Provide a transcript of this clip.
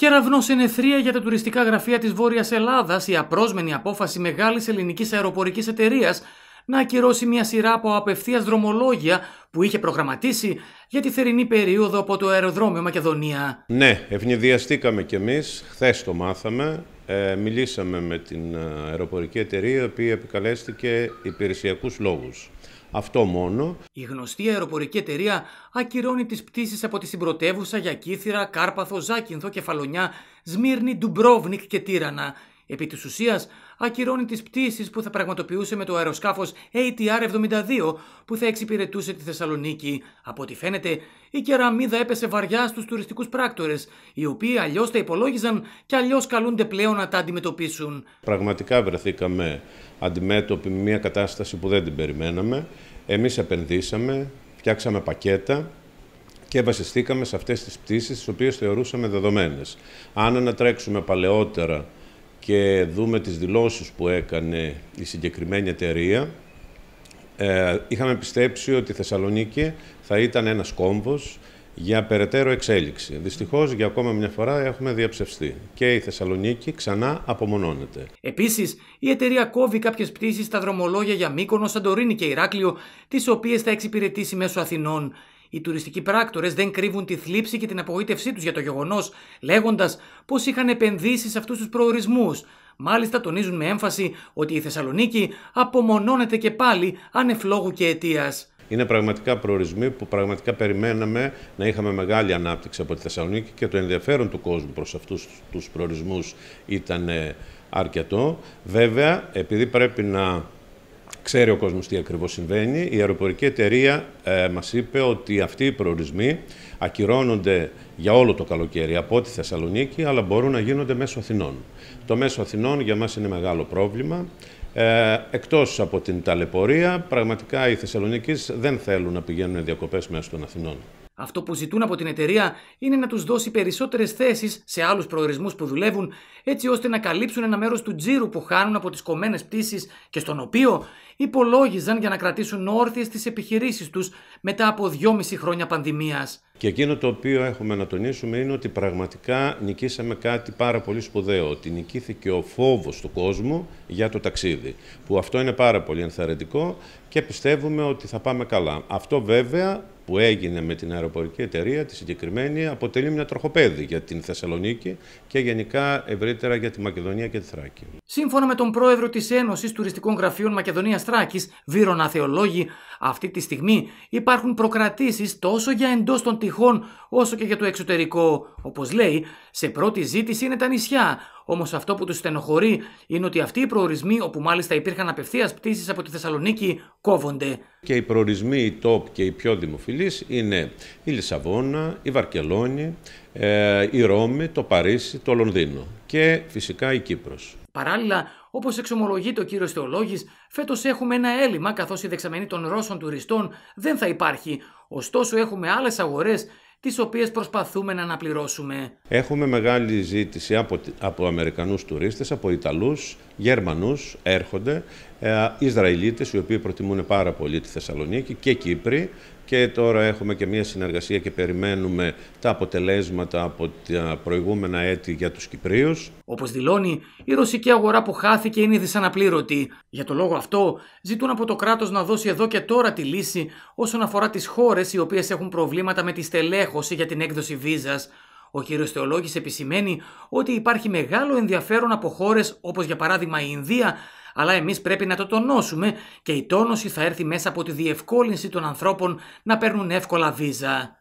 Κεραυνό θρία για τα τουριστικά γραφεία της Βόρειας Ελλάδας, η απρόσμενη απόφαση μεγάλης ελληνικής αεροπορικής εταιρείας να ακυρώσει μια σειρά από απευθείας δρομολόγια που είχε προγραμματίσει για τη θερινή περίοδο από το αεροδρόμιο Μακεδονία. Ναι, ευνηδιαστήκαμε κι εμείς. Χθες το μάθαμε. Ε, μιλήσαμε με την ε, αεροπορική εταιρεία, η οποία επικαλέστηκε υπηρεσιακούς λόγους. Αυτό μόνο. Η γνωστή αεροπορική εταιρεία ακυρώνει τις πτήσεις από τη συμπρωτεύουσα για Κύθυρα, Κάρπαθο, Ζάκυνθο, Κεφαλονιά, Σμύρνη, Ντουμπρόβνικ και Τύρανα Επί της ουσίας, ακυρώνει τις πτήσεις που θα πραγματοποιούσε με το αεροσκάφος ATR-72 που θα εξυπηρετούσε τη Θεσσαλονίκη. Από ό,τι φαίνεται, η κεραμίδα έπεσε βαριά στους τουριστικούς πράκτορες, οι οποίοι αλλιώς τα υπολόγιζαν και αλλιώς καλούνται πλέον να τα αντιμετωπίσουν. Πραγματικά βρεθήκαμε αντιμέτωποι με μια κατάσταση που δεν την περιμέναμε. Εμείς επενδύσαμε, φτιάξαμε πακέτα, και βασιστήκαμε σε αυτές τις πτήσεις τις οποίες θεωρούσαμε δεδομένες. Αν ανατρέξουμε παλαιότερα και δούμε τις δηλώσεις που έκανε η συγκεκριμένη εταιρεία, ε, είχαμε πιστέψει ότι η Θεσσαλονίκη θα ήταν ένας κόμβος για περαιτέρω εξέλιξη. Δυστυχώς για ακόμα μια φορά έχουμε διαψευστεί και η Θεσσαλονίκη ξανά απομονώνεται. Επίσης η εταιρεία κόβει κάποιες πτήσεις στα δρομολόγια για Μύκονο, Σαντορίνη και Ηράκλειο τις οποίες θα εξυπηρετήσει μέσω Αθηνών. Οι τουριστικοί πράκτορες δεν κρύβουν τη θλίψη και την απογοήτευσή τους για το γεγονός, λέγοντας πως είχαν επενδύσει σε αυτούς τους προορισμούς. Μάλιστα, τονίζουν με έμφαση ότι η Θεσσαλονίκη απομονώνεται και πάλι ανεφλόγου και αιτίας. Είναι πραγματικά προορισμοί που πραγματικά περιμέναμε να είχαμε μεγάλη ανάπτυξη από τη Θεσσαλονίκη και το ενδιαφέρον του κόσμου προς αυτούς τους προορισμούς ήταν ε, αρκετό. Βέβαια, επειδή πρέπει να Ξέρει ο κόσμος τι ακριβώς συμβαίνει. Η αεροπορική εταιρεία ε, μας είπε ότι αυτοί οι προορισμοί ακυρώνονται για όλο το καλοκαίρι από τη Θεσσαλονίκη, αλλά μπορούν να γίνονται μέσω Αθηνών. Το μέσο Αθηνών για μας είναι μεγάλο πρόβλημα. Ε, εκτός από την ταλαιπωρία, πραγματικά οι Θεσσαλονίκης δεν θέλουν να πηγαίνουν διακοπές μέσω των Αθηνών. Αυτό που ζητούν από την εταιρεία είναι να τους δώσει περισσότερες θέσεις σε άλλους προορισμούς που δουλεύουν, έτσι ώστε να καλύψουν ένα μέρος του τζίρου που χάνουν από τις κομμένες πτήσεις και στον οποίο υπολόγιζαν για να κρατήσουν όρθιες τις επιχειρήσεις τους μετά από δυόμιση χρόνια πανδημίας. Και εκείνο το οποίο έχουμε να τονίσουμε είναι ότι πραγματικά νικήσαμε κάτι πάρα πολύ σπουδαίο, ότι νικήθηκε ο φόβος του κόσμου για το ταξίδι, που αυτό είναι πάρα πολύ ενθαρρυντικό και πιστεύουμε ότι θα πάμε καλά. Αυτό βέβαια που έγινε με την αεροπορική εταιρεία, τη συγκεκριμένη, αποτελεί μια τροχοπέδη για την Θεσσαλονίκη και γενικά ευρύτερα για τη Μακεδονία και τη Θράκη. Σύμφωνα με τον πρόεδρο της Ένωσης Τουριστικών Γραφείων Μακεδονίας Θράκη, Βύρονα Θεολόγοι, αυτή τη στιγμή υπάρχουν προκρατήσεις τόσο για εντός των τυχών όσο και για το εξωτερικό. Όπως λέει, σε πρώτη ζήτηση είναι τα νησιά, Όμως αυτό που τους στενοχωρεί είναι ότι αυτοί οι προορισμοί, όπου μάλιστα υπήρχαν απευθείας πτήσεις από τη Θεσσαλονίκη, κόβονται. Και οι προορισμοί, οι top και οι πιο δημοφιλείς είναι η Λισαβόνα, η Βαρκελόνη, ε, η Ρώμη, το Παρίσι, το Λονδίνο και φυσικά η κύπρος. Παράλληλα, όπως εξομολογεί το κύριος Θεολόγης, φέτος έχουμε ένα έλλειμμα καθώς η δεξαμενή των Ρώσων τουριστών δεν θα υπάρχει. Ωστόσο, έχουμε άλλες αγορές τις οποίες προσπαθούμε να αναπληρώσουμε. Έχουμε μεγάλη ζήτηση από, από Αμερικανούς τουρίστες, από Ιταλούς, Γερμανούς έρχονται, ε, Ισραηλίτες οι οποίοι προτιμούν πάρα πολύ τη Θεσσαλονίκη και Κύπροι και τώρα έχουμε και μία συνεργασία και περιμένουμε τα αποτελέσματα από τα προηγούμενα έτη για τους Κυπρίους. Όπως δηλώνει, η ρωσική αγορά που χάθηκε είναι δυσαναπλήρωτη. Για το λόγο αυτό ζητούν από το κράτος να δώσει εδώ και τώρα τη λύση όσον αφορά τις χώρες οι οποίες έχουν προβλήματα με τη στελέχωση για την έκδοση βίζας. Ο κύριος Θεολόγης επισημαίνει ότι υπάρχει μεγάλο ενδιαφέρον από χώρες όπως για παράδειγμα η Ινδία αλλά εμείς πρέπει να το τονώσουμε και η τόνωση θα έρθει μέσα από τη διευκόλυνση των ανθρώπων να παίρνουν εύκολα βίζα.